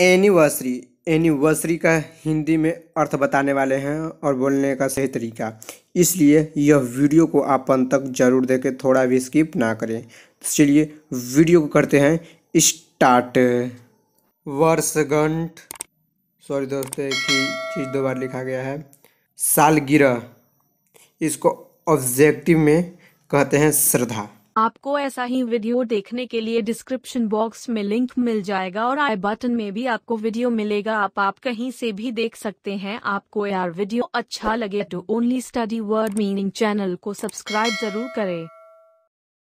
anniversary anniversary का हिंदी में अर्थ बताने वाले हैं और बोलने का सही तरीका इसलिए यह वीडियो को आप अंत तक जरूर देखें थोड़ा भी स्किप ना करें तो चलिए वीडियो को करते हैं स्टार्ट वर्षगंठ सॉरी दोस्तों एक ही चीज़ दो बार लिखा गया है सालगिरह इसको ऑब्जेक्टिव में कहते हैं श्रद्धा आपको ऐसा ही वीडियो देखने के लिए डिस्क्रिप्शन बॉक्स में लिंक मिल जाएगा और आई बटन में भी आपको वीडियो मिलेगा आप आप कहीं से भी देख सकते हैं आपको यार वीडियो अच्छा लगे तो only study word meaning channel को सब्सक्राइब जरूर करें